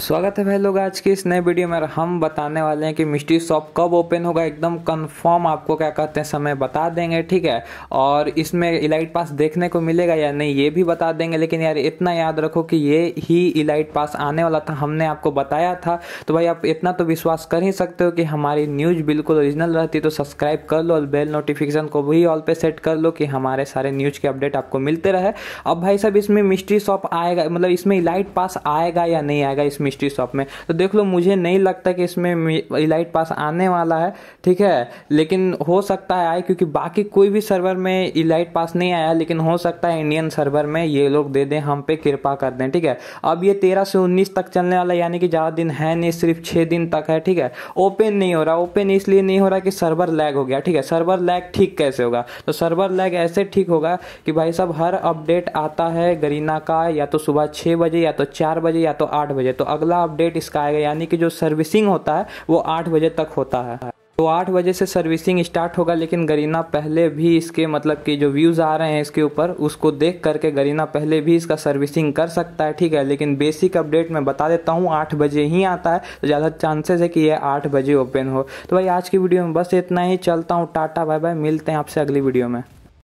स्वागत है भाई लोग आज के इस नए वीडियो में हम बताने वाले हैं कि मिस्ट्री शॉप कब ओपन होगा एकदम कंफर्म आपको क्या कहते हैं समय बता देंगे ठीक है और इसमें इलाइट पास देखने को मिलेगा या नहीं ये भी बता देंगे लेकिन यार इतना याद रखो कि ये ही इलाइट पास आने वाला था हमने आपको बताया था तो भाई आप इतना तो विश्वास कर ही सकते हो कि हमारी न्यूज़ बिल्कुल ओरिजिनल रहती तो सब्सक्राइब कर लो और बेल नोटिफिकेशन को भी ऑल पे सेट कर लो कि हमारे सारे न्यूज़ के अपडेट आपको मिलते रहे अब भाई साहब इसमें मिस्ट्री शॉप आएगा मतलब इसमें इलाइट पास आएगा या नहीं आएगा इसमें मिस्ट्री शॉप में तो देख लो मुझे नहीं लगता कि इसमें इलाइट पास आने वाला है ठीक है लेकिन हो सकता है आए क्योंकि बाकी कोई भी सर्वर में इलाइट पास नहीं आया लेकिन हो सकता है इंडियन सर्वर में ये लोग दे दें हम पे कृपा कर दें ठीक है अब ये तेरह से उन्नीस तक चलने वाला यानी कि ज़्यादा दिन है नहीं सिर्फ छः दिन तक है ठीक है ओपन नहीं हो रहा ओपन इसलिए नहीं हो रहा कि सर्वर लैग हो गया ठीक है सर्वर लैग ठीक कैसे होगा तो सर्वर लैग ऐसे ठीक होगा कि भाई साहब हर अपडेट आता है गरीना का या तो सुबह छः बजे या तो चार बजे या तो आठ बजे तो अगला अपडेट इसका आएगा यानी कि जो सर्विसिंग होता है वो आठ बजे तक होता है तो आठ बजे से सर्विसिंग स्टार्ट होगा लेकिन गरीना पहले भी इसके मतलब कि जो व्यूज़ आ रहे हैं इसके ऊपर उसको देख करके गरीना पहले भी इसका सर्विसिंग कर सकता है ठीक है लेकिन बेसिक अपडेट मैं बता देता हूँ आठ बजे ही आता है तो ज़्यादा चांसेस है कि यह आठ बजे ओपन हो तो भाई आज की वीडियो में बस इतना ही चलता हूँ टाटा बाय बाय मिलते हैं आपसे अगली वीडियो में